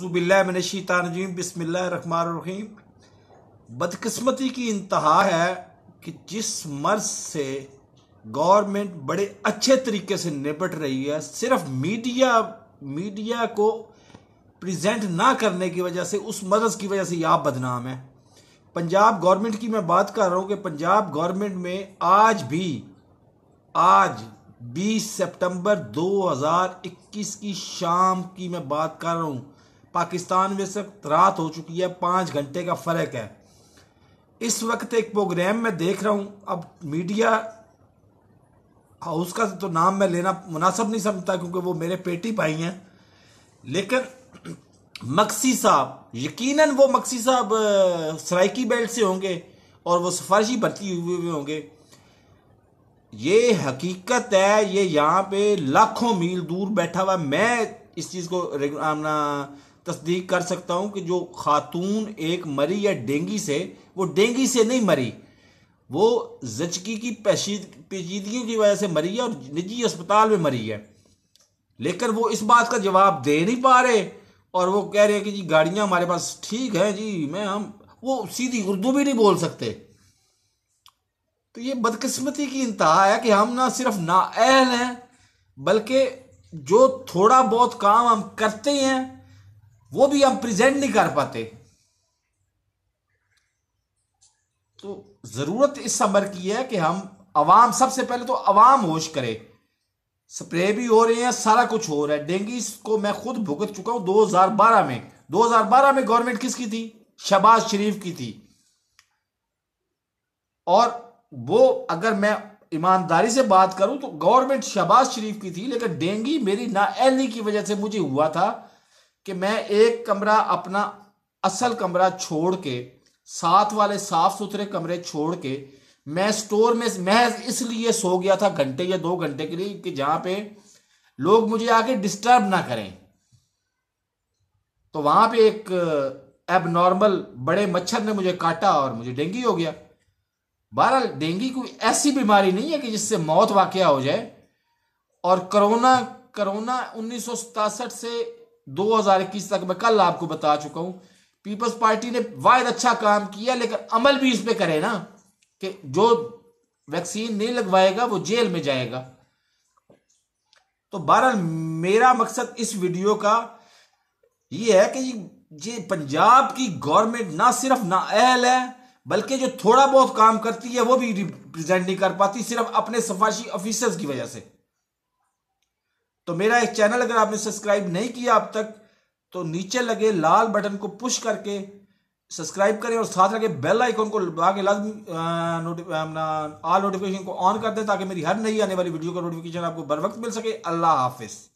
अज़ुबिल्लिनशीतानजीम बसमीम बदकस्मती की इंतहा है कि जिस मर्ज से गवर्नमेंट बड़े अच्छे तरीके से निपट रही है सिर्फ मीडिया मीडिया को प्रेजेंट ना करने की वजह से उस मर्ज की वजह से यह बदनाम है पंजाब गवर्नमेंट की मैं बात कर रहा हूँ कि पंजाब गवर्नमेंट में आज भी आज 20 सितंबर 2021 की शाम की मैं बात कर रहा हूँ पाकिस्तान में सब रात हो चुकी है पाँच घंटे का फ़र्क है इस वक्त एक प्रोग्राम में देख रहा हूँ अब मीडिया हाउस का तो नाम मैं लेना मुनासब नहीं समझता क्योंकि वो मेरे पेटी भाई हैं लेकिन मक्सी साहब यकीनन वो मक्सी साहब सराइकी बेल्ट से होंगे और वो सिफारशी भर्ती हुए हुए होंगे ये हकीकत है ये यहाँ पे लाखों मील दूर बैठा हुआ मैं इस चीज़ को अपना तस्दीक कर सकता हूँ कि जो खातून एक मरी या डेंगी से वो डेंगी से नहीं मरी वो जचकी की पेशीद पेचीदगियों की वजह से मरी है और निजी अस्पताल में मरी है लेकिन वो इस बात का जवाब दे नहीं पा रहे और वो कह रहे हैं कि जी गाड़ियाँ हमारे पास ठीक है जी मैं हम वो सीधी उर्दू भी नहीं बोल सकते तो ये बदकिस्मती की इंतहा है कि हम ना सिर्फ नाअहल हैं बल्कि जो थोड़ा बहुत काम हम करते हैं वो भी हम प्रेजेंट नहीं कर पाते तो ज़रूरत इस समर की है कि हम आवाम सबसे पहले तो आवाम होश करे स्प्रे भी हो रहे हैं सारा कुछ हो रहा है डेंगू को मैं खुद भुगत चुका हूं 2012 में 2012 में गवर्नमेंट किसकी थी शहबाज शरीफ की थी और वो अगर मैं ईमानदारी से बात करूं तो गवर्नमेंट शहबाज शरीफ की थी लेकिन डेंगू मेरी ना नाअहली की वजह से मुझे हुआ था कि मैं एक कमरा अपना असल कमरा छोड़ के साथ वाले साफ सुथरे कमरे छोड़ के मैं स्टोर में महज इसलिए सो गया था घंटे या दो घंटे के लिए कि जहां पे लोग मुझे आके डिस्टर्ब ना करें तो वहां पे एक एबनॉर्मल बड़े मच्छर ने मुझे काटा और मुझे डेंगू हो गया बहरहाल डेंगू कोई ऐसी बीमारी नहीं है कि जिससे मौत वाक़ हो जाए और करोना करोना उन्नीस से 2021 तक मैं कल आपको बता चुका हूं पीपल्स पार्टी ने वायद अच्छा काम किया लेकिन अमल भी इस पर करे ना कि जो वैक्सीन नहीं लगवाएगा वो जेल में जाएगा तो बहरहाल मेरा मकसद इस वीडियो का ये है कि ये पंजाब की गवर्नमेंट ना सिर्फ ना अहल है बल्कि जो थोड़ा बहुत काम करती है वो भी रिप्रेजेंट नहीं कर पाती सिर्फ अपने सफाशी ऑफिसर्स की वजह से तो मेरा इस चैनल अगर आपने सब्सक्राइब नहीं किया अब तक तो नीचे लगे लाल बटन को पुश करके सब्सक्राइब करें और साथ लगे बेल आइकॉन को आगे के ऑल नोटिफिकेशन को ऑन कर दें ताकि मेरी हर नई आने वाली वीडियो का नोटिफिकेशन आपको बर वक्त मिल सके अल्लाह हाफिज़